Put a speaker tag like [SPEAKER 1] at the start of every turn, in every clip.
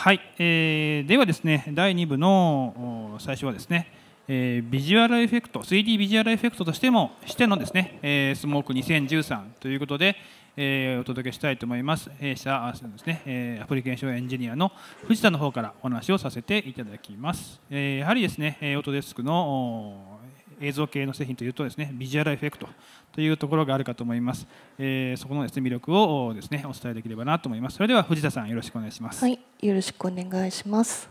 [SPEAKER 1] はい、えー、ではですね第2部の最初はですね、えー、ビジュアルエフェクト 3D ビジュアルエフェクトとしてもしてのですね、えー、スモーク2013ということで、えー、お届けしたいと思います弊社ですね、えー、アプリケーションエンジニアの藤田の方からお話をさせていただきます、えー、やはりですねオートデスクの映像系の製品というとですねビジュアルエフェクトというところがあるかと思います、えー、そこのですね魅力をですねお伝えできればなと思いますそれでは藤田さんよろしくお願いしますはいよろしくお願いします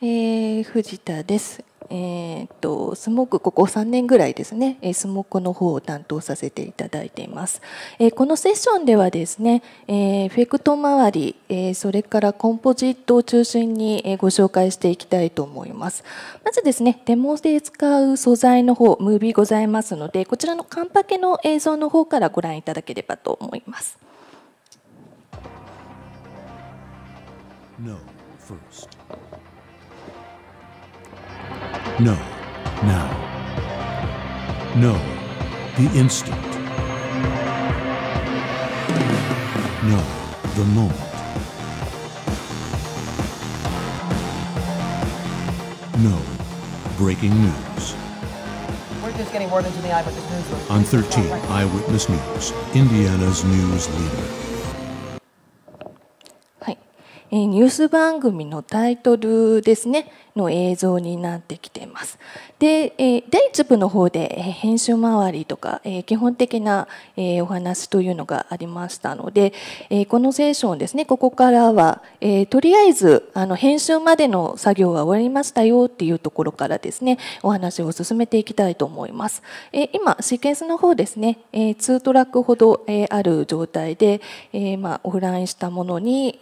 [SPEAKER 1] えー、藤田です。えーっと、スモークここ3年ぐらいですねスモークの方を担当させていただいています、えー、このセッションではですね、えー、フェクト周り、えー、それからコンポジットを中心にご紹介していきたいと思いますまずですねデモで使う素材の方ムービーございますのでこちらのカンパケの映像の方からご覧いただければと思います No, first. No, now. No, the instant. No, the moment. No, breaking news. We're just getting word into the Eyewitness but news. On 13 Eyewitness News, Indiana's news leader. ニュース番組のタイトルですねの映像になってきています。で、第1部の方で編集周りとか基本的なお話というのがありましたのでこのセッションですねここからはとりあえずあの編集までの作業は終わりましたよっていうところからですねお話を進めていきたいと思います。今シーケンスの方ですね2トラックほどある状態でまあオフラインしたものに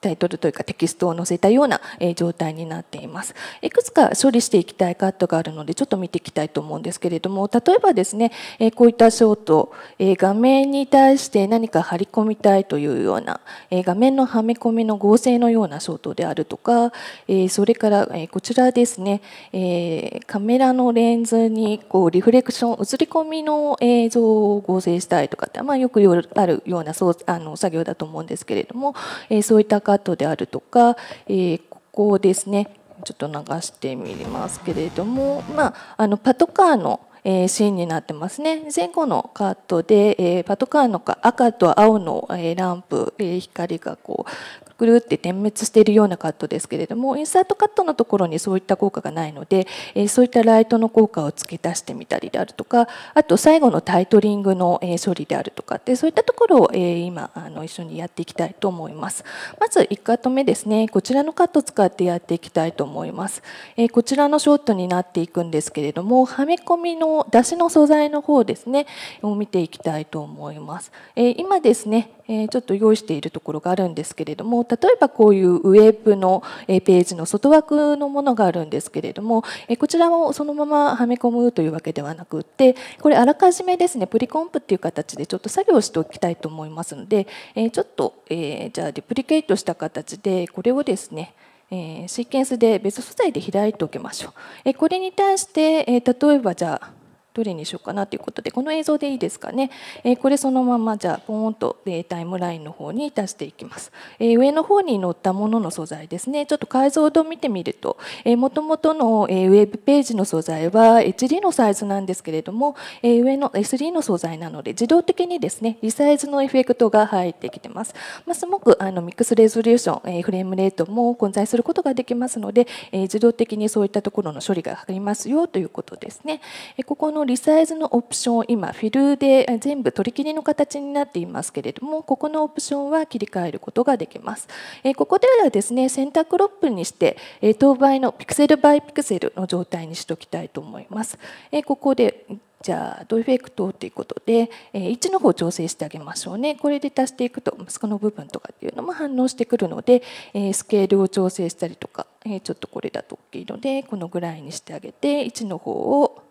[SPEAKER 1] タイトルというかテキストを載せたような、え状態になっています。いくつか処理していきたいカットがあるのでちょっと見ていきたいと思うんですけれども例えばですね、えこういったショート、え画面に対して何か張り込みたいというような、え画面のはめ込みの合成のようなショートであるとか、えそれから、えこちらですね、えカメラのレンズにこうリフレクション映り込みの映像を合成したいとかって、まあ、よくあるようなそうあの作業だと思うんですけれども、えそういったカットであるとか、えー、ここですねちょっと流してみますけれども、まあ、あのパトカーのえー、シーンになってますね前後のカットで、えー、パトカーのか赤と青の、えー、ランプ、えー、光がこうぐるって点滅しているようなカットですけれどもインサートカットのところにそういった効果がないので、えそういったライトの効果を付け足してみたりであるとかあと最後のタイトリングの、え処理であるとかってそういったところを、え今あの一緒にやっていきたいと思いますまず1カット目ですねこちらのカットを使ってやっていきたいと思います、えこちらのショットになっていくんですけれどもはめ込みの出しの素材の方ですねを見ていきたいと思います、え今ですねえちょっと用意しているところがあるんですけれども例えばこういうウェーブのページの外枠のものがあるんですけれども、えこちらをそのままはめ込むというわけではなくってこれあらかじめですねプリコンプっていう形でちょっと作業しておきたいと思いますので、えちょっと、えじゃあデプリケートした形でこれをですねえシーケンスで別素材で開いておきましょう。えこれに対して、え例えばじゃあどれにしようかなということでこの映像でいいですかね、えー、これそのままじゃあポーンと、ー、タイムラインの方に出していきます、えー、上の方に載ったものの素材ですねちょっと解像度を見てみるともともとの、えウェブページの素材は HD のサイズなんですけれども、えー、上の SD の素材なので自動的にですねリサイズのエフェクトが入ってきてます、まあ、すごくあのミックスレゾリューション、えー、フレームレートも混在することができますので、えー、自動的にそういったところの処理がかかりますよということですね、えー、ここののリサイズのオプション今フィルで全部取り切りの形になっていますけれどもここのオプションは切り替えることができますここではですねセンタークロップにして等倍のピクセルバイピクセルの状態にしておきたいと思いますここでじゃあドエフェクトということで位置の方を調整してあげましょうねこれで足していくと息子の部分とかっていうのも反応してくるのでスケールを調整したりとかちょっとこれだと大きいのでこのぐらいにしてあげて位置の方を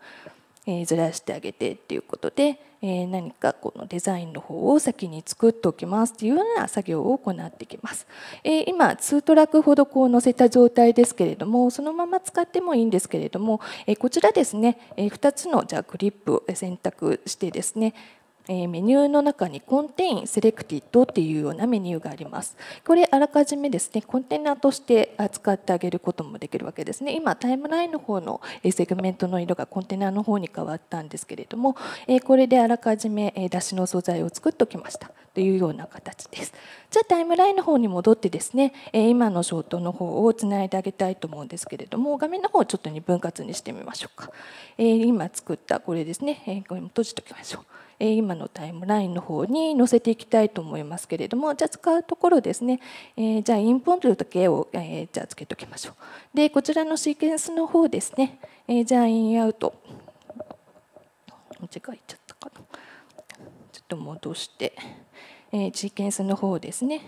[SPEAKER 1] えずらしてあげてっていうことで、え何かこのデザインの方を先に作っておきますっていうような作業を行ってきます、え今2トラックほどこう載せた状態ですけれどもそのまま使ってもいいんですけれども、えこちらですね、え2つのじゃあクリップを選択してですねえメニューの中にコンテインセレクティッドっていうようなメニューがありますこれあらかじめですねコンテナとして扱ってあげることもできるわけですね今タイムラインの方のセグメントの色がコンテナの方に変わったんですけれどもこれであらかじめ出しの素材を作っておきましたというような形ですじゃあタイムラインの方に戻ってですね今のショートの方をつないであげたいと思うんですけれども画面の方をちょっと2分割にしてみましょうか今作ったこれですねこれも閉じておきましょうえ今のタイムラインの方に載せていきたいと思いますけれどもじゃあ使うところですね、えじゃあインポンドだけを、えじゃあつけときましょうでこちらのシーケンスの方ですね、えじゃあインアウト間違えちゃったかなちょっと戻して、えシーケンスの方ですね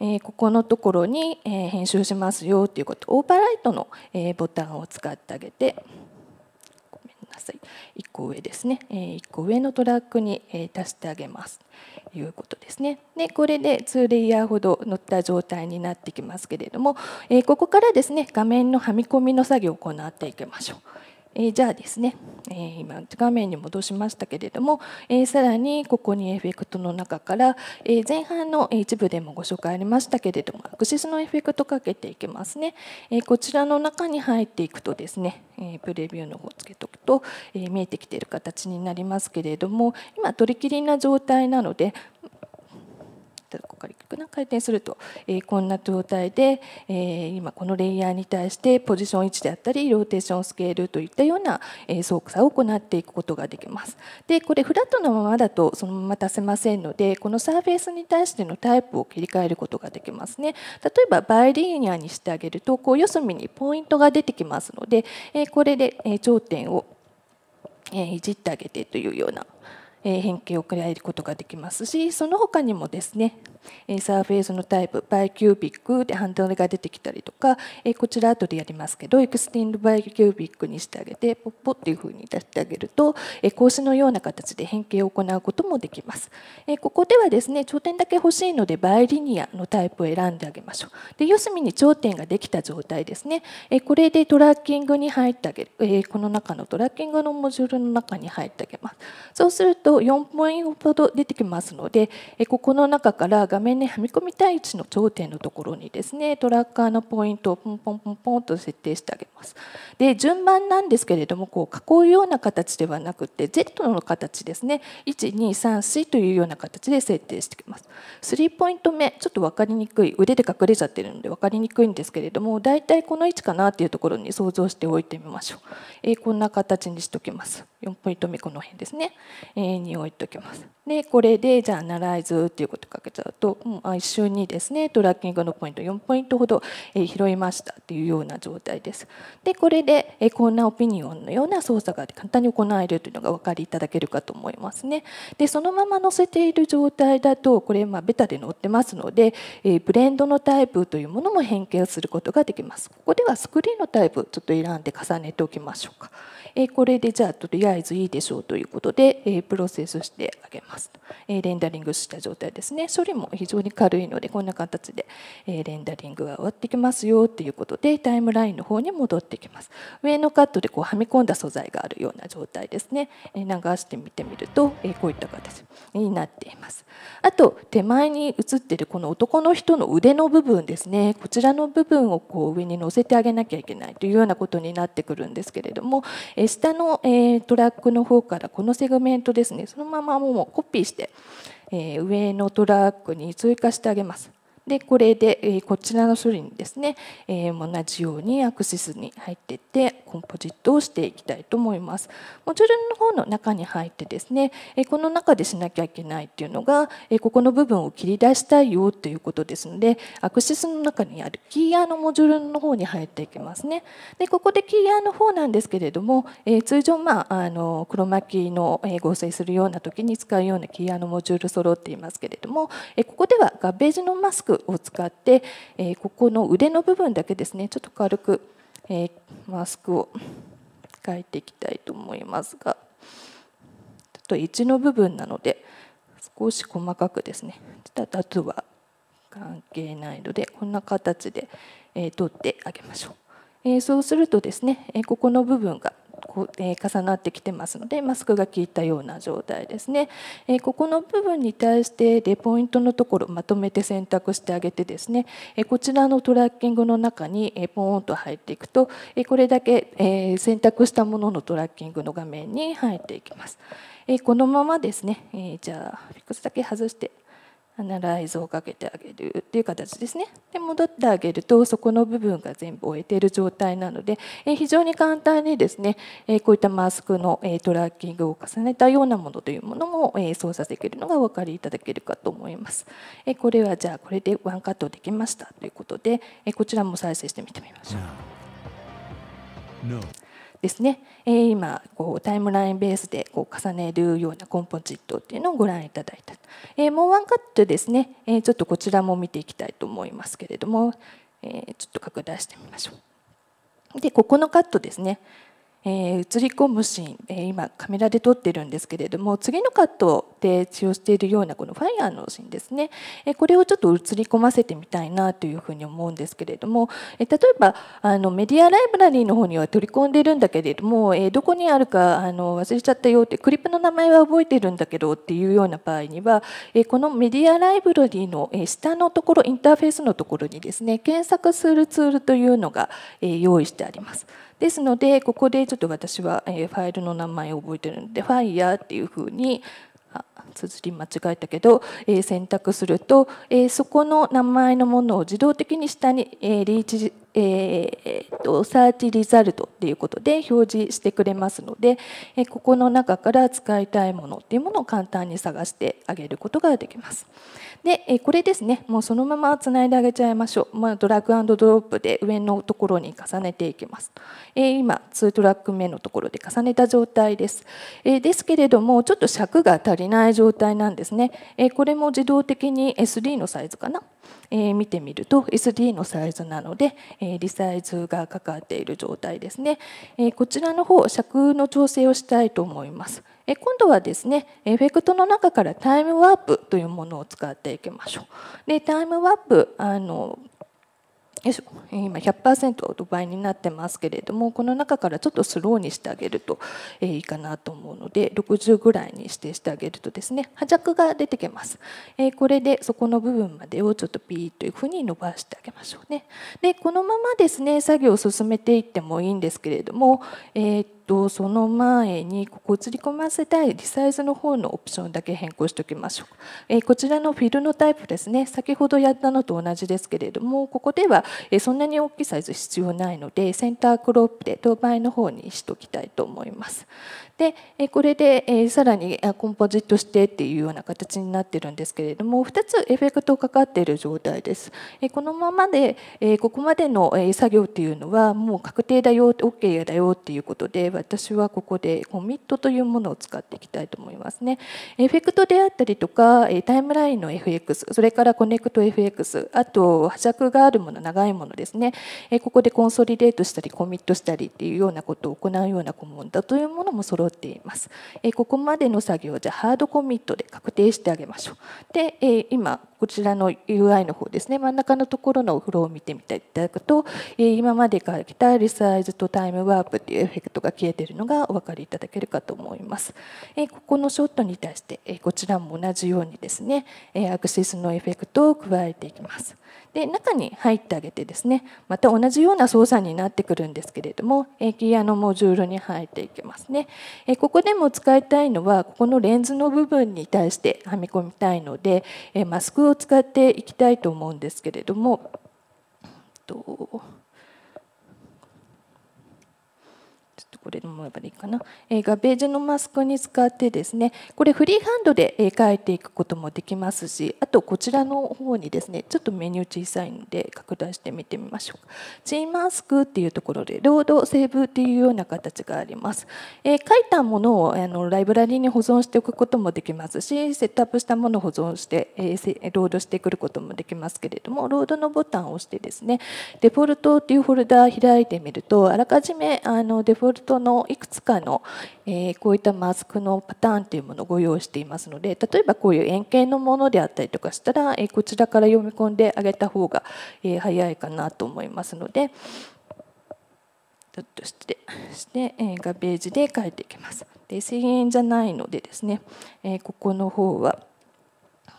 [SPEAKER 1] えここのところに、え編集しますよということオーバーライトの、えボタンを使ってあげてださい1個上ですね、え1個上のトラックに、え足してあげますということですねでこれで2レイヤーほど乗った状態になってきますけれども、えここからですね画面のはみ込みの作業を行っていきましょう。えじゃあですね、え今画面に戻しましたけれども、えさらにここにエフェクトの中から、え前半の一部でもご紹介ありましたけれどもアクシスのエフェクトかけていきますね、えこちらの中に入っていくとですね、えプレビューの方をつけておきと、え見えてきている形になりますけれども今取りきりな状態なのでここから回転すると、えこんな状態で、え今このレイヤーに対してポジション位置であったりローテーションスケールといったような、え操作を行っていくことができます。でこれフラットなままだとそのまま出せませんのでこのサーフェイスに対してのタイプを切り替えることができますね。例えばバイリーニアにしてあげるとこう四隅にポイントが出てきますので、えこれで頂点をえいじってあげてというような変形を加えることができますしその他にもですねサーフェイスのタイプバイキュービックでハンドルが出てきたりとかこちら後でやりますけどエクスティンドバイキュービックにしてあげてポッポっていうふうに出してあげると格子のような形で変形を行うこともできますここではですね頂点だけ欲しいのでバイリニアのタイプを選んであげましょうで四隅に頂点ができた状態ですねこれでトラッキングに入ってあげるこの中のトラッキングのモジュールの中に入ってあげますそうすると4ポイントほど出てきますのでここの中から画面にはみ込みたい位置の頂点のところにですねトラッカーのポイントをポンポンポンポンと設定してあげます。で順番なんですけれどもこう囲うような形ではなくて Z の形ですね1234というような形で設定してきます。3ポイント目ちょっと分かりにくい腕で隠れちゃってるので分かりにくいんですけれどもだいたいこの位置かなっていうところに想像しておいてみましょう。えこんな形にしておきます。4ポイント目この辺ですね。辺に置いときます。でこれでじゃあ「アナライズ」っていうことかけちゃうと、うん、あ一瞬にですねトラッキングのポイント4ポイントほど、え拾いましたっていうような状態です。でこれで、えこんなオピニオンのような操作が簡単に行えるというのがお分かりいただけるかと思いますね。でそのまま載せている状態だとこれ、まあ、ベタで載ってますので、えブレンドのタイプというものも変形することができます。ここではスクリーンのタイプちょっと選んで重ねておきましょうか。えこれでじゃあとりあえずいいでしょうということで、えプロセスしてあげます、えレンダリングした状態ですね処理も非常に軽いのでこんな形で、えレンダリングが終わってきますよということでタイムラインの方に戻ってきます上のカットでこうはみ込んだ素材があるような状態ですね、え流してみてみると、えこういった形になっていますあと手前に写ってるこの男の人の腕の部分ですねこちらの部分をこう上に乗せてあげなきゃいけないというようなことになってくるんですけれども、え下の、えトラックの方からこのセグメントですねそのままもうコピーして、え上のトラックに追加してあげます。でこれで、えこちらの処理にですね、え同じようにアクシスに入ってってコンポジットをしていきたいと思います。モジュールの方の中に入ってですねこの中でしなきゃいけないっていうのがここの部分を切り出したいよということですのでアクシスの中にあるキーヤーのモジュールの方に入っていきますね。でここでキーヤーの方なんですけれども通常まああの黒巻きの合成するような時に使うようなキーヤーのモジュール揃っていますけれどもここではガベージのマスクを使ってここの腕の部分だけですねちょっと軽くえー、マスクを描いていきたいと思いますがちょっと1の部分なので少し細かくですねちょっとタトは関係ないのでこんな形で、えー、取ってあげましょう、えー、そうするとですね、えここの部分がこう、え重なってきてますのでマスクが効いたような状態ですね、えここの部分に対してでポイントのところまとめて選択してあげてですね、えこちらのトラッキングの中に、えポーンと入っていくと、えこれだけ、えー、選択したもののトラッキングの画面に入っていきます、えこのままですね、えじゃあ1つだけ外してアナライズをかけてあげるっていう形ですねで戻ってあげるとそこの部分が全部終えている状態なので、え非常に簡単にですね、えこういったマスクの、えトラッキングを重ねたようなものというものも、え操作できるのがお分かりいただけるかと思います、えこれはじゃあこれでワンカットできましたということで、えこちらも再生してみてみましょう、no. ですね、え今こうタイムラインベースでこう重ねるようなコンポジットっていうのをご覧いただいた、えもうワンカットですね、えちょっとこちらも見ていきたいと思いますけれども、えちょっと拡大してみましょう。でここのカットですね、えー、映り込むシーン、えー、今カメラで撮ってるんですけれども次のカットで使用しているようなこのファイヤーのシーンですね、えー、これをちょっと映り込ませてみたいなというふうに思うんですけれども、えー、例えばあのメディアライブラリーの方には取り込んでるんだけれども、えー、どこにあるかあの忘れちゃったよってクリップの名前は覚えてるんだけどっていうような場合には、えー、このメディアライブラリーの下のところインターフェースのところにですね検索するツールというのが用意してあります。ですのでここでちょっと私はファイルの名前を覚えてるので Fire っていうふうに綴り間違えたけど、え選択すると、えそこの名前のものを自動的に下に、えリーチえー、とサーチリザルトっていうことで表示してくれますので、えここの中から使いたいものっていうものを簡単に探してあげることができます。で、えこれですねもうそのままつないであげちゃいましょう、まあ、ドラッグアンドドロップで上のところに重ねていきます、え今2トラック目のところで重ねた状態です、えですけれどもちょっと尺が足りない状態なんですね。えこれも自動的に SD のサイズかな、え見てみると SD のサイズなので、えリサイズがかかっている状態ですね。えこちらの方尺の調整をしたいと思います。え今度はですねエフェクトの中からタイムワープというものを使っていきましょう。でタイムワープあのよいしょ今100%ドバイになってますけれどもこの中からちょっとスローにしてあげるといいかなと思うので60ぐらいに指定してあげるとですね波弱が出てきます、えこれでそこの部分までをちょっとピーッというふうに伸ばしてあげましょうねでこのままですね作業を進めていってもいいんですけれどもえっ、ー、ととその前にここ映り込ませたいリサイズの方のオプションだけ変更しておきましょう、えこちらのフィルのタイプですね先ほどやったのと同じですけれどもここでは、えそんなに大きいサイズ必要ないのでセンタークロップで等倍の方にしておきたいと思います、でこれでさらにコンポジットしてっていうような形になってるんですけれども2つエフェクトかかっている状態ですこのままでここまでの作業っていうのはもう確定だよ OK だよっていうことで私はここでコミットというものを使っていきたいと思いますねエフェクトであったりとかタイムラインの FX それからコネクト FX あと波尺があるもの長いものですねここでコンソリデートしたりコミットしたりっていうようなことを行うような顧問だというものも揃通っています。えここまでの作業じゃハードコミットで確定してあげましょう。で、え今こちらの UI の方ですね真ん中のところのフローを見てみていただくと今までから来たリサイズとタイムワープというエフェクトが消えているのがお分かりいただけるかと思いますここのショットに対してこちらも同じようにですねアクセスのエフェクトを加えていきますで中に入ってあげてですねまた同じような操作になってくるんですけれどもギアのモジュールに入っていきますねここでも使いたいのはここのレンズの部分に対してはめ込みたいのでマスクを使っていきたいと思うんですけれども。えっとこれのままでいいかな、えがベージュのマスクに使ってですねこれフリーハンドで描いていくこともできますしあとこちらの方にですねちょっとメニュー小さいので拡大してみてみましょうチーマスクっていうところでロードセーブっていうような形があります、えー、書いたものをあのライブラリに保存しておくこともできますしセットアップしたものを保存して、えー、ロードしてくることもできますけれどもロードのボタンを押してですねデフォルトっていうフォルダ開いてみるとあらかじめあのデフォルトトのいくつかの、えー、こういったマスクのパターンというものをご用意していますので例えばこういう円形のものであったりとかしたら、えー、こちらから読み込んであげた方が、えー、早いかなと思いますのでちょっとしてして、えガベージで書いていきます。で1000円じゃないのでですね、えここの方は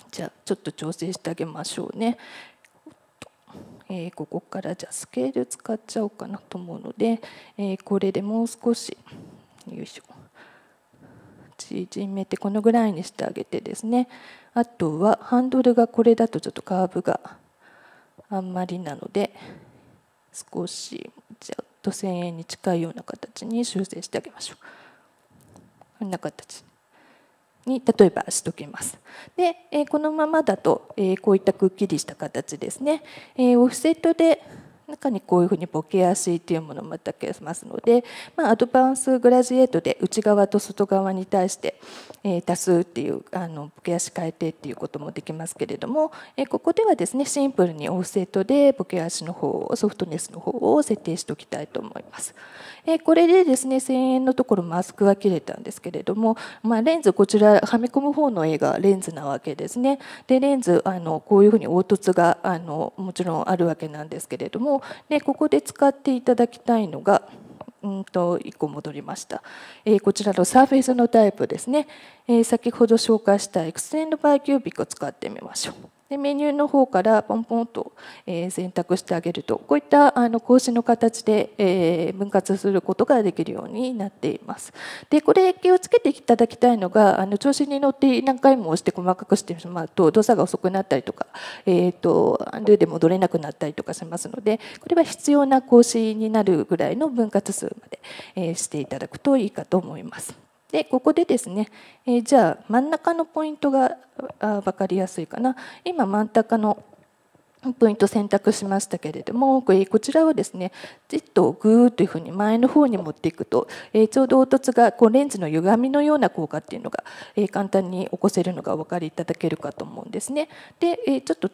[SPEAKER 1] じゃあちょっと調整してあげましょうね。えここからじゃあスケール使っちゃおうかなと思うので、えこれでもう少しよいしょ縮めてこのぐらいにしてあげてですねあとはハンドルがこれだとちょっとカーブがあんまりなので少しちょっと1000円に近いような形に修正してあげましょうこんな形に例えばしときます。で、えこのままだと、えこういったくっきりした形ですね、えオフセットで中にこういうふうにボケやすいというものも出けますので、まあ、アドバンスグラジエートで内側と外側に対して、え足すっていうあのボケ足変えてっていうこともできますけれども、えここではですねシンプルにオフセットでボケ足の方をソフトネスの方を設定しておきたいと思います。えこれでですね1000円のところマスクが切れたんですけれども、まあ、レンズこちらはめ込む方の絵がレンズなわけですね。でレンズあのこういうふうに凹凸があのもちろんあるわけなんですけれどもでここで使っていただきたいのが。うんと1個戻りました、えー、こちらのサーフェイスのタイプですね、えー、先ほど紹介したエクステンドバイキュービックを使ってみましょう。でメニューの方からポンポンと、え選択してあげるとこういったあの格子の形で、え分割することができるようになっています。でこれ気をつけていただきたいのがあの調子に乗って何回も押して細かくしてしまうと動作が遅くなったりとか、えーと、とルーで戻れなくなったりとかしますのでこれは必要な格子になるぐらいの分割数まで、えしていただくといいかと思います。でここでですね、えー、じゃあ真ん中のポイントがあ分かりやすいかな今真ん中のポイント選択しましたけれどもこちらをですねじっとグーというふうに前の方に持っていくと、えー、ちょうど凹凸がこうレンズの歪みのような効果っていうのが、えー、簡単に起こせるのがお分かりいただけるかと思うんですね。で、えー、ちょっと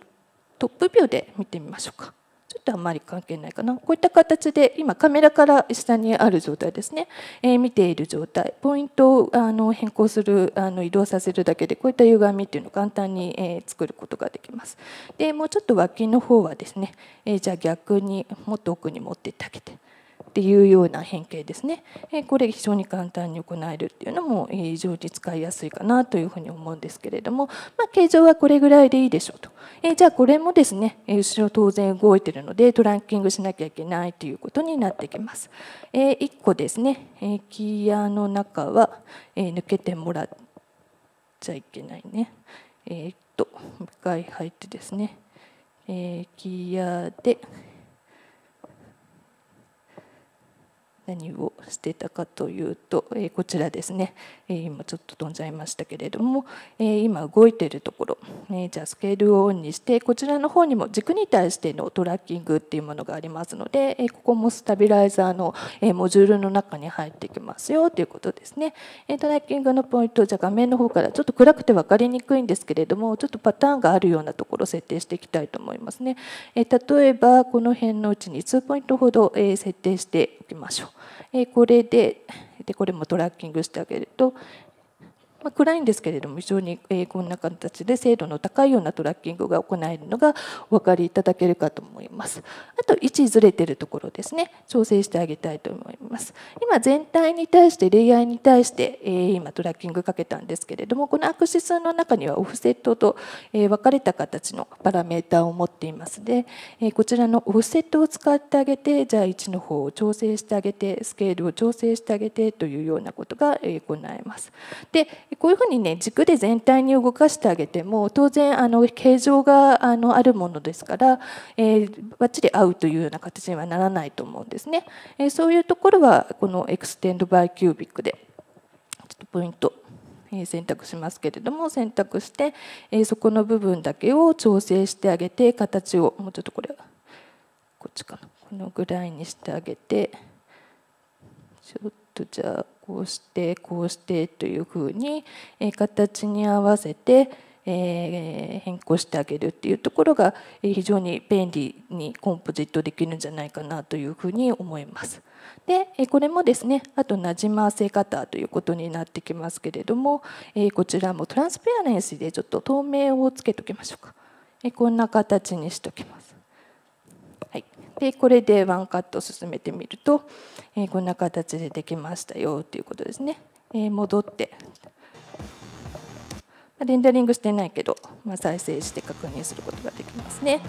[SPEAKER 1] トップビューで見てみましょうか。ちょっとあんまり関係ないかな。こういった形で、今カメラから下にある状態ですね。えー、見ている状態。ポイントをあの変更する、あの移動させるだけで、こういった歪みっていうのを簡単に、えー、作ることができます。で、もうちょっと脇の方はですね、えー、じゃあ逆にもっと奥に持っていってあげて。っていうような変形ですね、えこれ非常に簡単に行えるっていうのも非常に使いやすいかなというふうに思うんですけれども、まあ、形状はこれぐらいでいいでしょうと、えじゃあこれもですね後ろ当然動いてるのでトランキングしなきゃいけないということになってきます、え1個ですね、えヤーの中は、え抜けてもらっちゃいけないねえー、っと、1回入ってですね、えー、ギアで、何をしてたかというと、えこちらですね、え今ちょっと飛んじゃいましたけれども、え今動いているところ、えじゃあスケールをオンにしてこちらの方にも軸に対してのトラッキングっていうものがありますので、えここもスタビライザーの、えモジュールの中に入ってきますよということですね、えトラッキングのポイントじゃあ画面の方からちょっと暗くて分かりにくいんですけれどもちょっとパターンがあるようなところ設定していきたいと思いますね、え例えばこの辺のうちに2ポイントほど、え設定しておきましょうえこれででこれもトラッキングしてあげると、まあ、暗いんですけれども非常に、えこんな形で精度の高いようなトラッキングが行えるのがお分かりいただけるかと思います。あと位置ずれてるところですね調整してあげたいと思います。今全体に対してレイヤーに対して、え今トラッキングかけたんですけれどもこのアクシスの中にはオフセットと、え分かれた形のパラメーターを持っていますので、えこちらのオフセットを使ってあげてじゃあ位置の方を調整してあげてスケールを調整してあげてというようなことが行えます。でこういうふうにね軸で全体に動かしてあげても当然あの形状があのあるものですから、えー、バッチリ合うというような形にはならないと思うんですね。えー、そういうところはこのエクステンドバイキュービックでちょっとポイント選択しますけれども選択してそこの部分だけを調整してあげて形をもうちょっとこれはこっちかなこのぐらいにしてあげてちょっとじゃあこうしてこうしてというふうに形に合わせて変更してあげるっていうところが非常に便利にコンポジットできるんじゃないかなというふうに思います。でこれもですねあとなじませ方ということになってきますけれどもこちらもトランスペアレンシーでちょっと透明をつけときましょうかこんな形にしときます。でこれでワンカット進めてみると、えこんな形でできましたよということですね。え戻ってレンダリングしてないけど、まあ、再生して確認することができますね。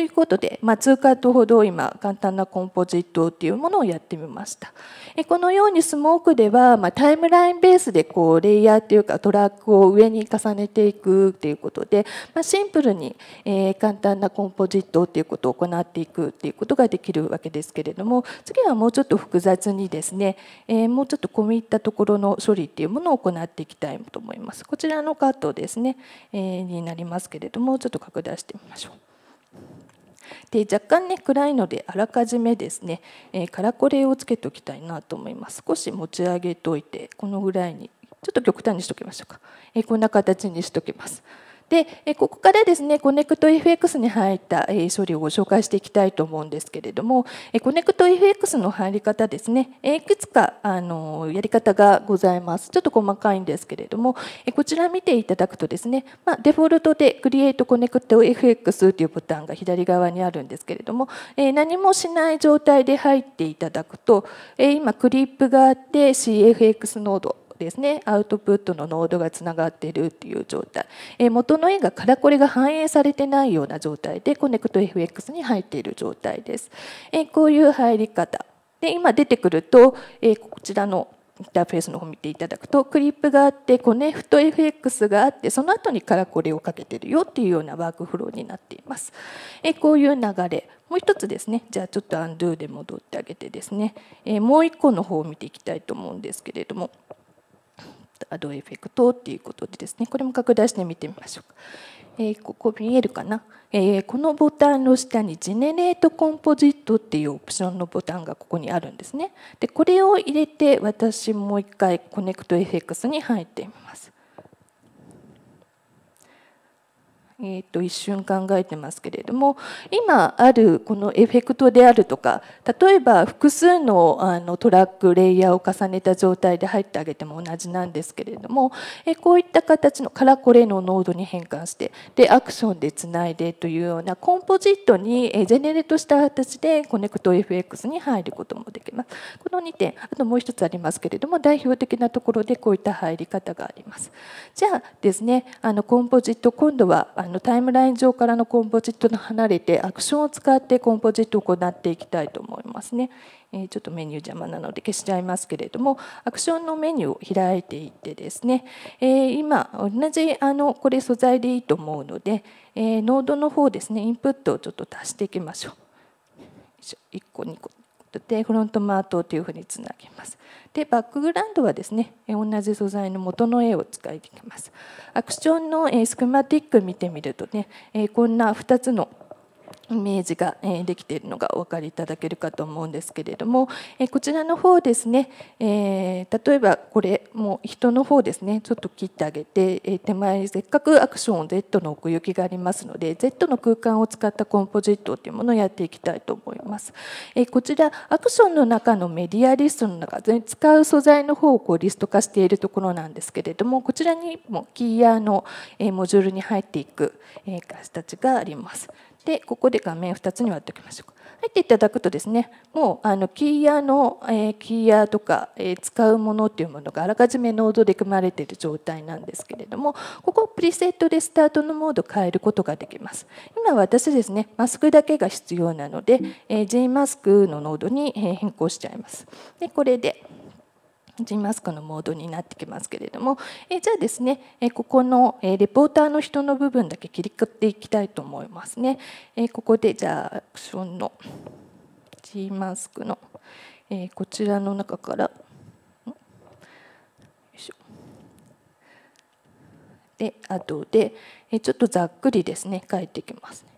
[SPEAKER 1] ということで、まあ、2カットほど今簡単なコンポジットっていうものをやってみました。このようにスモークでは、まあ、タイムラインベースでこうレイヤーっていうかトラックを上に重ねていくっていうことで、まあ、シンプルに、え簡単なコンポジットっていうことを行っていくっていうことができるわけですけれども次はもうちょっと複雑にですね、えもうちょっと込み入ったところの処理っていうものを行っていきたいと思います。こちらのカットですね、えになりますけれどもちょっと拡大してみましょう。で若干ね暗いのであらかじめですね、えー、カラコレをつけておきたいなと思います少し持ち上げておいてこのぐらいにちょっと極端にしときましょうか、えー、こんな形にしときます。でここからですねコネクト FX に入った処理をご紹介していきたいと思うんですけれどもコネクト FX の入り方ですねいくつかあのやり方がございますちょっと細かいんですけれどもこちら見ていただくとですね、まあ、デフォルトで Create Connect FX というボタンが左側にあるんですけれども何もしない状態で入っていただくと今クリップがあって CFX ノードですねアウトプットのノードがつながっているっていう状態、え元の円がからこれが反映されてないような状態でコネクト FX に入っている状態です、えこういう入り方で今出てくると、えこちらのインターフェースの方見ていただくとクリップがあってコネフト FX があってその後にからこれをかけてるよっていうようなワークフローになっています。えこういう流れもう一つですねじゃあちょっとアンドゥで戻ってあげてですねえもう一個の方を見ていきたいと思うんですけれどもアドエフェクトっていうことでですねこれも拡大して見てみましょうか、えー、ここ見えるかな、えー、このボタンの下に「ジェネレートコンポジット」っていうオプションのボタンがここにあるんですねでこれを入れて私もう一回コネクト FX に入ってみますえー、と一瞬考えてますけれども今あるこのエフェクトであるとか例えば複数のあのトラックレイヤーを重ねた状態で入ってあげても同じなんですけれども、えこういった形のカラコレの濃度に変換してでアクションでつないでというようなコンポジットに、えジェネレートした形でコネクト FX に入ることもできます。この2点あともう1つありますけれども代表的なところでこういった入り方があります。じゃあですねあのコンポジット今度はのタイムライン上からのコンポジットの離れてアクションを使ってコンポジットを行っていきたいと思いますね。えちょっとメニュー邪魔なので消しちゃいますけれどもアクションのメニューを開いていってですね、え今同じあのこれ素材でいいと思うので、えノードの方ですねインプットをちょっと足していきましょう。1個2個でフロントマートというふうにつなげます。でバックグラウンドはですね同じ素材の元の絵を使いできます。アクションのスクマティック見てみるとねこんな2つのイメージができているのがお分かりいただけるかと思うんですけれどもこちらの方ですね例えばこれもう人の方ですねちょっと切ってあげて手前にせっかくアクションを Z の奥行きがありますので Z の空間を使ったコンポジットというものをやっていきたいと思います。こちらアクションの中のメディアリストの中で使う素材の方をこうリスト化しているところなんですけれどもこちらにもキーヤーのモジュールに入っていく形があります。でここで画面2つに割っておきましょうか。入っていただくとですねもうあのキーヤーの、えー、キーヤーとか、えー、使うものっていうものがあらかじめノードで組まれている状態なんですけれどもここプリセットでスタートのモード変えることができます。今私ですねマスクだけが必要なので、えー、J マスクのノードに変更しちゃいます。でこれでジンマスクのモードになってきますけれども、えじゃあですね、えここの、えレポーターの人の部分だけ切り取っていきたいと思いますね。えここでじゃあアクションのジンマスクの、えこちらの中からで後でえちょっとざっくりですね書いていきます、ね。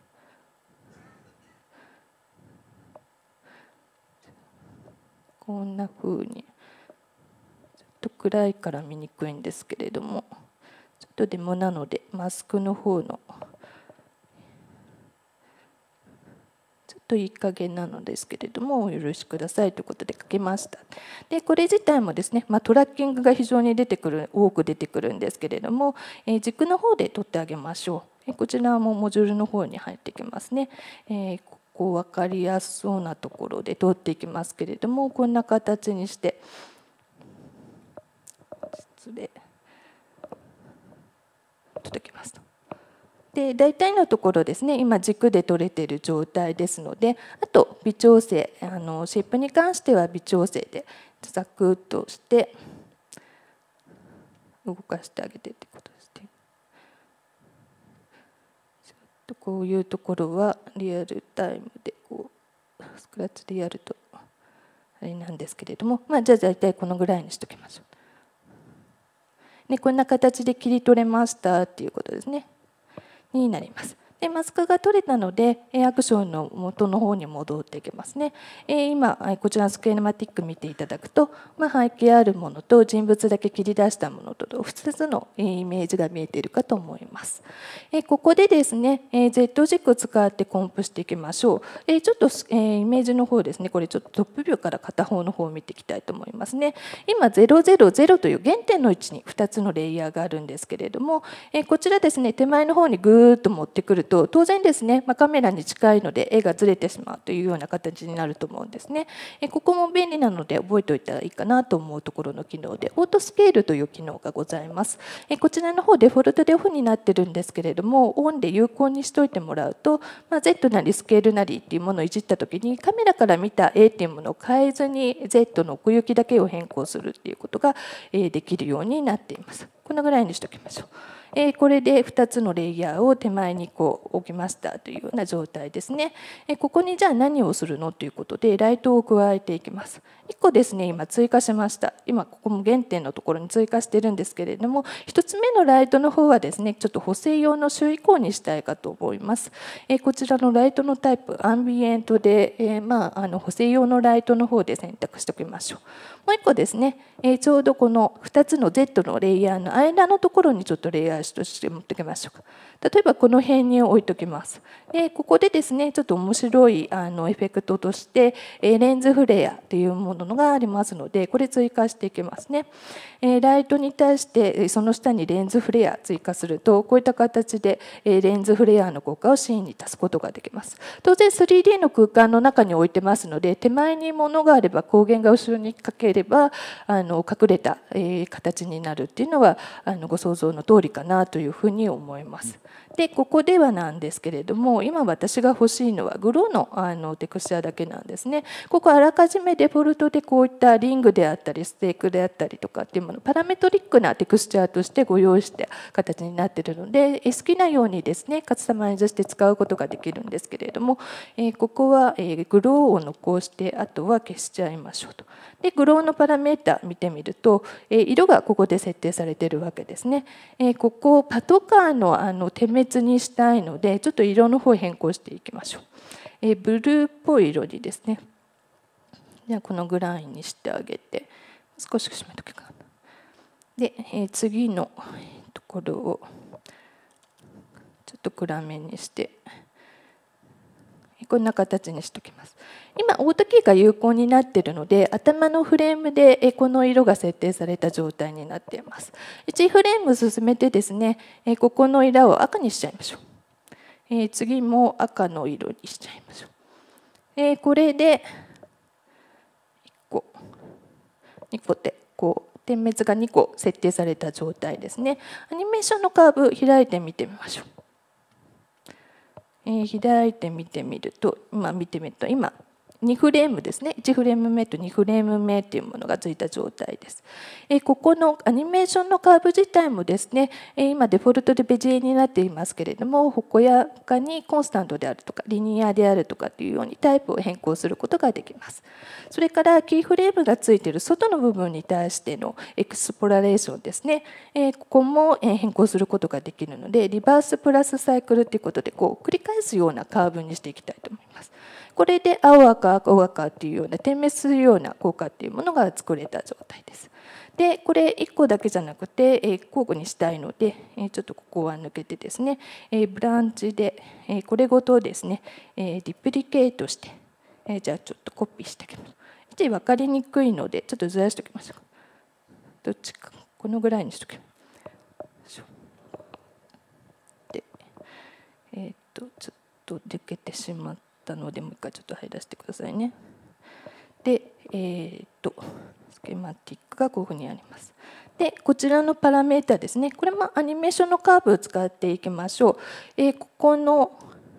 [SPEAKER 1] こんな風に。暗いから見にくいんですけれどもちょっとでもなのでマスクの方のちょっといい加減なのですけれどもお許しくださいということで書きましたでこれ自体もですね、まあ、トラッキングが非常に出てくる多く出てくるんですけれども、えー、軸の方で取ってあげましょうこちらもモジュールの方に入ってきますね、えーこう分かりやすそうなところで取っていきますけれどもこんな形にしてで届けますと。で大体のところですね今軸で取れてる状態ですのであと微調整あのシェイプに関しては微調整でザクッとして動かしてあげてってことですね。ちょっとこういうところはリアルタイムでこうスクラッチでやるとあれなんですけれどもまあじゃあ大体このぐらいにしときましょう。でこんな形で切り取れましたっていうことですねになります。でマスクが取れたのでアクションの元の方に戻っていきますね。今こちらのスケーマティック見ていただくと、まあ、背景あるものと人物だけ切り出したものと2つのイメージが見えているかと思います。ここでですね Z 軸を使ってコンプしていきましょう。ちょっとイメージの方ですねこれちょっとトップビューから片方の方を見ていきたいと思いますね。今000という原点の位置に2つのレイヤーがあるんですけれどもこちらですね手前の方にぐーっと持ってくると当然ですね、まあ、カメラに近いので絵がずれてしまうというような形になると思うんですね。えここも便利なので覚えておいたらいいかなと思うところの機能でオートスケールという機能がございます。えこちらの方デフォルトでオフになってるんですけれどもオンで有効にしておいてもらうと、まあ、Z なりスケールなりっていうものをいじった時にカメラから見た A っていうものを変えずに Z の奥行きだけを変更するっていうことができるようになっています。このぐらいにしておきましょう。えこれで2つのレイヤーを手前にこう置きましたというような状態ですね。えここにじゃあ何をするのということでライトを加えていきます。1個ですね今追加しました今ここも原点のところに追加してるんですけれども1つ目のライトの方はですねちょっと補正用の周囲光にしたいかと思います、えこちらのライトのタイプアンビエントで、えまあ、あの補正用のライトの方で選択しておきましょうもう1個ですね、えちょうどこの2つの Z のレイヤーの間のところにちょっとレイヤーとして持っておきましょうか例えばこの辺に置いときますでここでですねちょっと面白いあのエフェクトとして、えレンズフレアというものものがありますのでこれ追加していきますね。ライトに対してその下にレンズフレア追加するとこういった形でレンズフレアの効果をシーンに足すことができます。当然 3D の空間の中に置いてますので手前に物があれば光源が後ろにかければあの隠れた形になるっていうのはあのご想像の通りかなというふうに思います。うんでここではなんですけれども今私が欲しいのはグロのあのテクスチャーだけなんですねここあらかじめデフォルトでこういったリングであったりステークであったりとかっていうものパラメトリックなテクスチャーとしてご用意して形になってるので好きなようにですねカスタマイズして使うことができるんですけれども、えここは、えグローを残してあとは消しちゃいましょうとでグローのパラメータ見てみると、え色がここで設定されてるわけですね、えここをパトカーのあの点滅にしたいのでちょっと色の方変更していきましょう、えブルーっぽい色にですねじゃあこのグラインにしてあげて少し締めとけかなで、え次のところをちょっと暗めにして。こんな形にしときます今オートキーが有効になっているので頭のフレームでこの色が設定された状態になっています1フレーム進めてですねここの色を赤にしちゃいましょう、え次も赤の色にしちゃいましょう、えこれで1個2個ってこう点滅が2個設定された状態ですねアニメーションのカーブ開いてみてみましょうえー、開見てみると今見てみると今2フレームですね1フレーム目と2フレーム目というものがついた状態です、えここのアニメーションのカーブ自体もですね、え今デフォルトでベジエになっていますけれどもほこやかにコンスタントであるとかリニアであるとかというようにタイプを変更することができますそれからキーフレームがついている外の部分に対してのエクスプラレーションですね、えここも変更することができるのでリバースプラスサイクルということでこう繰り返すようなカーブにしていきたいと思います。これで青赤青赤っていうような点滅するような効果っていうものが作れた状態です。でこれ1個だけじゃなくて、え交互にしたいので、えちょっとここは抜けてですね、えブランチで、えこれごとですね、えディプリケートして、えじゃあちょっとコピーしておきます。位分かりにくいのでちょっとずらしておきましょう。どっちかこのぐらいにしときまう。でえっ、ー、とちょっと抜けてしまって。ったのでもう一回ちょっと入らせてくださいね。で、えっ、とスケマティックがこういうふうにあります。でこちらのパラメータですねこれもアニメーションのカーブを使っていきましょう。えー、ここの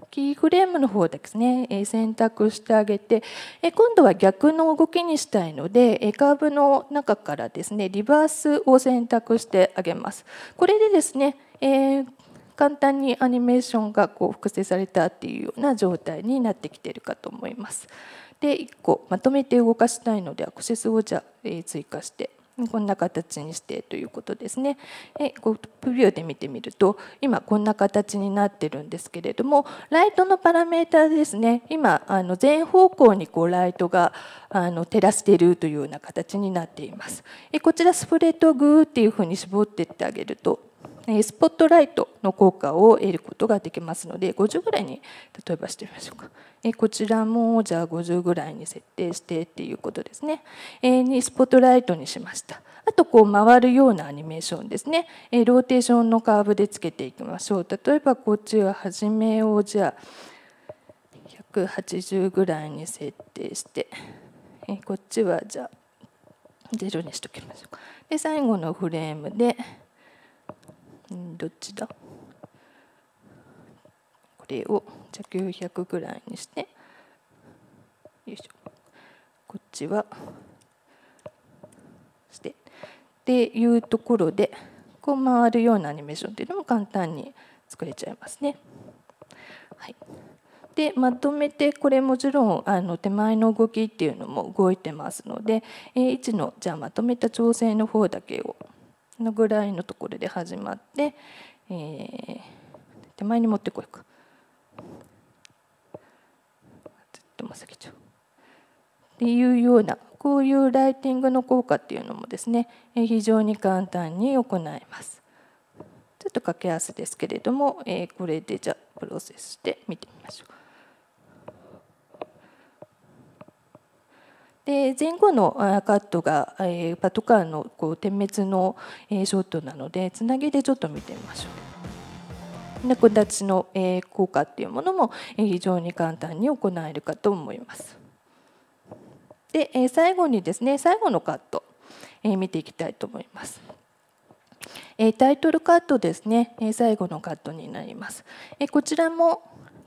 [SPEAKER 1] キーフレームの方ですね、え選択してあげて、え今度は逆の動きにしたいので、えカーブの中からですねリバースを選択してあげます。これでですね、えー簡単にアニメーションがこう複製されたっていうような状態になってきているかと思います。で1個まとめて動かしたいのでアクセスをじゃ追加してこんな形にしてということですね。えこうプビューで見てみると今こんな形になってるんですけれどもライトのパラメータですね今あの全方向にこうライトがあの照らしているというような形になっています。えこちらスプレッドグーっていうふうに絞ってってあげるとスポットライトの効果を得ることができますので50ぐらいに例えばしてみましょうかこちらもじゃあ50ぐらいに設定してっていうことですねにスポットライトにしましたあとこう回るようなアニメーションですねローテーションのカーブでつけていきましょう例えばこっちは初めをじゃあ180ぐらいに設定してこっちはじゃあ0にしときましょうかで最後のフレームでうんどっちだこれをじゃ900ぐらいにしてよいしょこっちはしてっていうところでこう回るようなアニメーションっていうのも簡単に作れちゃいますね。はい、でまとめてこれもちろんあの手前の動きっていうのも動いてますので位1のじゃあまとめた調整の方だけをのぐらいのところで始まって、えー、手前に持ってこいかずっとまさきちゃうっていうようなこういうライティングの効果っていうのもですね非常に簡単に行えますちょっと駆け足ですけれども、えー、これでじゃあプロセスして見てみましょうで前後のカットが、えパトカーのこう点滅の、えショットなのでつなぎでちょっと見てみましょう。猫立ちの、え効果っていうものも、え非常に簡単に行えるかと思います。で、え最後にですね最後のカット、え見ていきたいと思います。タイトルカットですね最後のカットになりますこちらも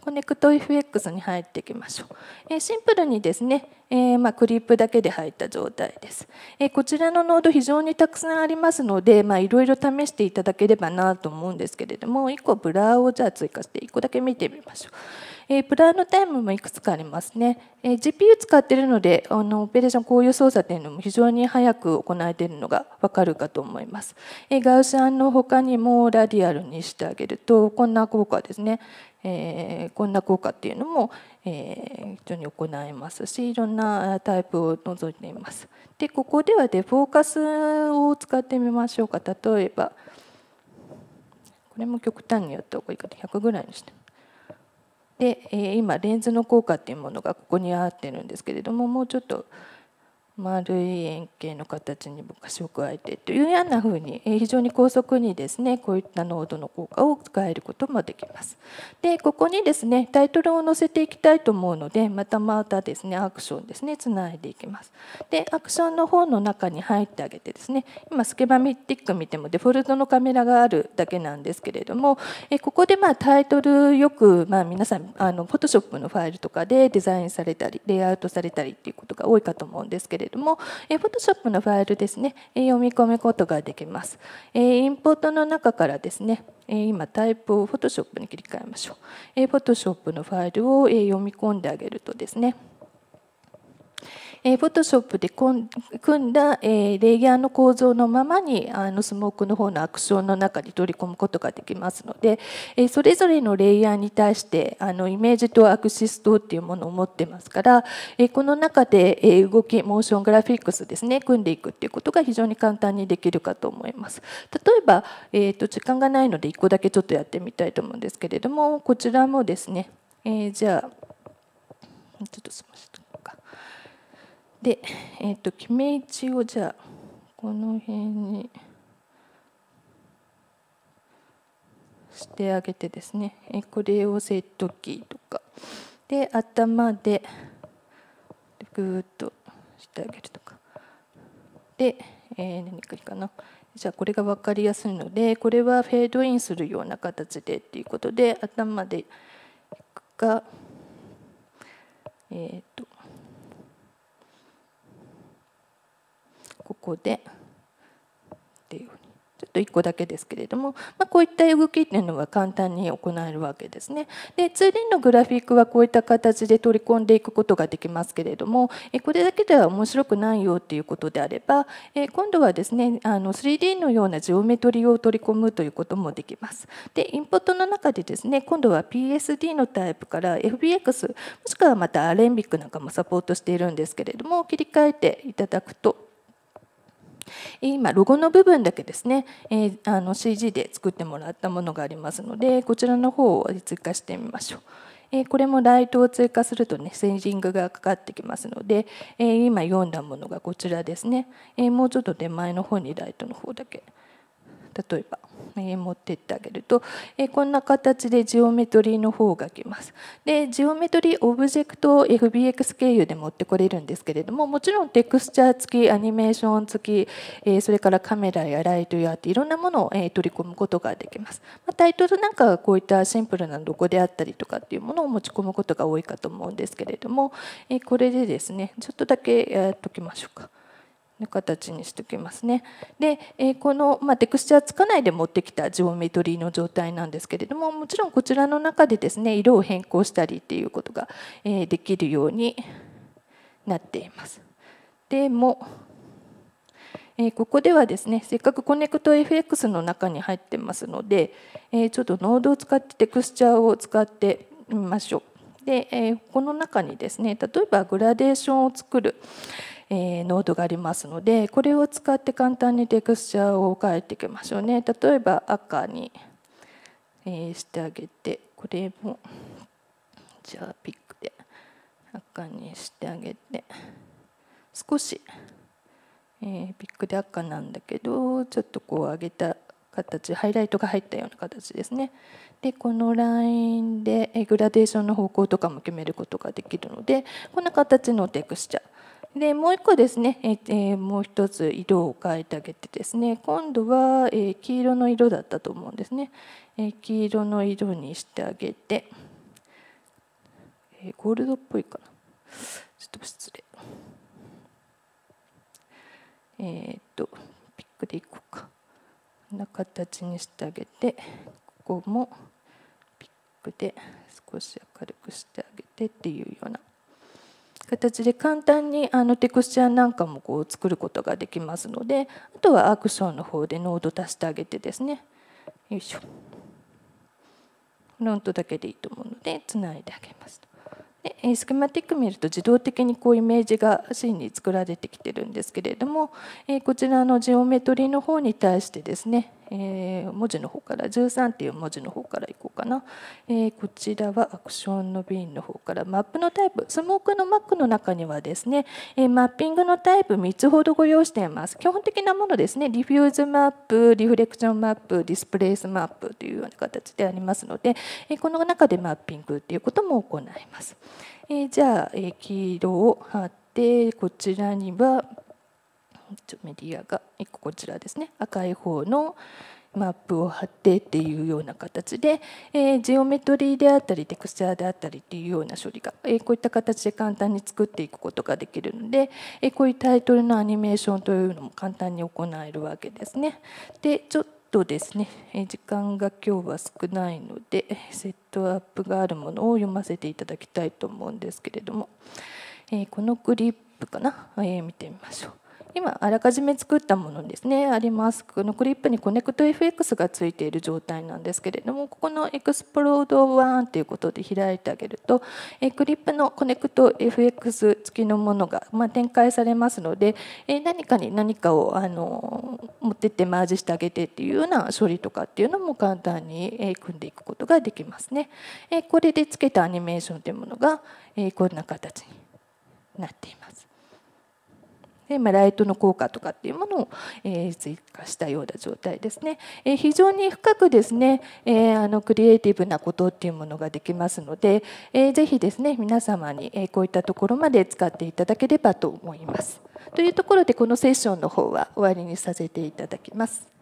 [SPEAKER 1] コネクト FX に入っていきましょう。えシンプルにですね、えまクリップだけで入った状態です。えこちらのノード非常にたくさんありますので、まあ、いろいろ試していただければなと思うんですけれども、1個ブラーをじゃあ追加して1個だけ見てみましょう。えブラーのタイムもいくつかありますね。え GPU 使っているので、あのオペレーションこういう操作というのも非常に早く行えているのがわかるかと思います。えガウシアンの他にもラディアルにしてあげると、こんな効果ですね。えー、こんな効果っていうのも、えー、非常に行えますしいろんなタイプを除いています。でここではデフォーカスを使ってみましょうか例えばこれも極端にやった方がいいかと100ぐらいにして。で、えー、今レンズの効果っていうものがここにあってるんですけれどももうちょっと。丸い円形の形に僕加相手というようなふうに非常に高速にですねこういった濃度の効果を使えることもできます。でここにですねタイトルを載せていきたいと思うのでまたまたですねアクションですねつないでいきます。でアクションの方の中に入ってあげてですね今スケバミティック見てもデフォルトのカメラがあるだけなんですけれどもここでまあタイトルよくまあ皆さんあの Photoshop のファイルとかでデザインされたりレイアウトされたりっていうことが多いかと思うんですけれどもれども、えー、Photoshop のファイルですね、え読み込むことができます。えインポートの中からですね、え今タイプを Photoshop に切り替えましょう。え Photoshop のファイルを、え読み込んであげるとですね、えォ Photoshop で組んだ、えレイヤーの構造のままにあのスモークの方のアクションの中に取り込むことができますので、えそれぞれのレイヤーに対してあのイメージとアクシストっていうものを持ってますから、えこの中で、え動きモーショングラフィックスですね組んでいくっていうことが非常に簡単にできるかと思います。例えば、えー、と時間がないので1個だけちょっとやってみたいと思うんですけれどもこちらもですね、えー、じゃあちょっとすみません。で、えっ、ー、と決め位置をじゃあこの辺にしてあげてですね、えこれをセットキーとかで頭でぐーっとしてあげるとかで、えー、何いりかなじゃあこれが分かりやすいのでこれはフェードインするような形でっていうことで頭でいくかえっ、ー、とここでっていうふうにちょっと1個だけですけれども、まあ、こういった動きっていうのは簡単に行えるわけですね。で 2D のグラフィックはこういった形で取り込んでいくことができますけれどもこれだけでは面白くないよっていうことであれば今度はですねあの 3D のようなジオメトリを取り込むということもできます。でインポットの中でですね今度は PSD のタイプから FBX もしくはまたアレンビックなんかもサポートしているんですけれども切り替えていただくと今ロゴの部分だけですね、えー、あの CG で作ってもらったものがありますのでこちらの方を追加してみましょう。えこれもライトを追加するとねセンジングがかかってきますので、え今読んだものがこちらですね、えもうちょっと手前の方にライトの方だけ例えば持ってってあげると、えこんな形でジオメトリーの方が来ます。でジオメトリーオブジェクトを FBX 経由で持ってこれるんですけれどももちろんテクスチャー付きアニメーション付き、えそれからカメラやライトやっていろんなものを、え取り込むことができます。まタイトルなんかはこういったシンプルなどこであったりとかっていうものを持ち込むことが多いかと思うんですけれども、えこれでですねちょっとだけやっときましょうか。形にしておきますね。で、えこの、まあ、テクスチャーつかないで持ってきたジオメトリーの状態なんですけれどももちろんこちらの中でですね色を変更したりっていうことが、えできるようになっています。でも、えここではですねせっかくコネクト FX の中に入ってますので、えちょっとノードを使ってテクスチャーを使ってみましょう。で、えこの中にですね例えばグラデーションを作る、えー、ノードがありますのでこれを使って簡単にテクスチャーを変えていきましょうね例えば赤に、えー、してあげてこれもじゃあピックで赤にしてあげて少し、えー、ピックで赤なんだけどちょっとこう上げた形ハイライトが入ったような形ですねでこのラインでグラデーションの方向とかも決めることができるのでこんな形のテクスチャーでもう1個ですね、えー、もう1つ色を変えてあげてですね今度は、えー、黄色の色だったと思うんですね、えー、黄色の色にしてあげて、えー、ゴールドっぽいかなちょっと失礼えっ、とピックでいこうかこんな形にしてあげてここもピックで少し明るくしてあげてっていうような形で簡単にあのテクスチャーなんかもこう作ることができますのであとはアクションの方でノード足してあげてですねよいしょフロントだけでいいと思うのでつないであげますでスキマティック見ると自動的にこうイメージがシーンに作られてきてるんですけれどもこちらのジオメトリーの方に対してですねえ文字の方から13っていう文字の方からいこうかな、えこちらはアクションの瓶の方からマップのタイプスモークのマックの中にはですね、えマッピングのタイプ3つほどご用意しています基本的なものですねリフューズマップリフレクションマップディスプレイスマップというような形でありますので、えこの中でマッピングっていうことも行います、えじゃあ、え黄色を貼ってこちらにはメディアがこちらですね赤い方のマップを貼ってっていうような形で、えー、ジオメトリーであったりテクスチャーであったりっていうような処理が、えー、こういった形で簡単に作っていくことができるので、えー、こういうタイトルのアニメーションというのも簡単に行えるわけですね。でちょっとですね、え時間が今日は少ないのでセットアップがあるものを読ませていただきたいと思うんですけれども、えこのクリップかな、え見てみましょう。今あらかじめ作ったものですねありますこのクリップにコネクト FX がついている状態なんですけれどもここのエクスプロード1ということで開いてあげるとえクリップのコネクト FX 付きのものが、ま展開されますのでえ何かに何かをあの持ってってマージしてあげてっていうような処理とかっていうのも簡単にえ組んでいくことができますね。えこれでつけたアニメーションというものがえこんな形になっています。で、まあ、ライトの効果とかっていうものを、えー、追加したような状態ですね、えー、非常に深くですね、えー、あのクリエイティブなことっていうものができますので、えー、ぜひですね皆様に、えこういったところまで使っていただければと思いますというところでこのセッションの方は終わりにさせていただきます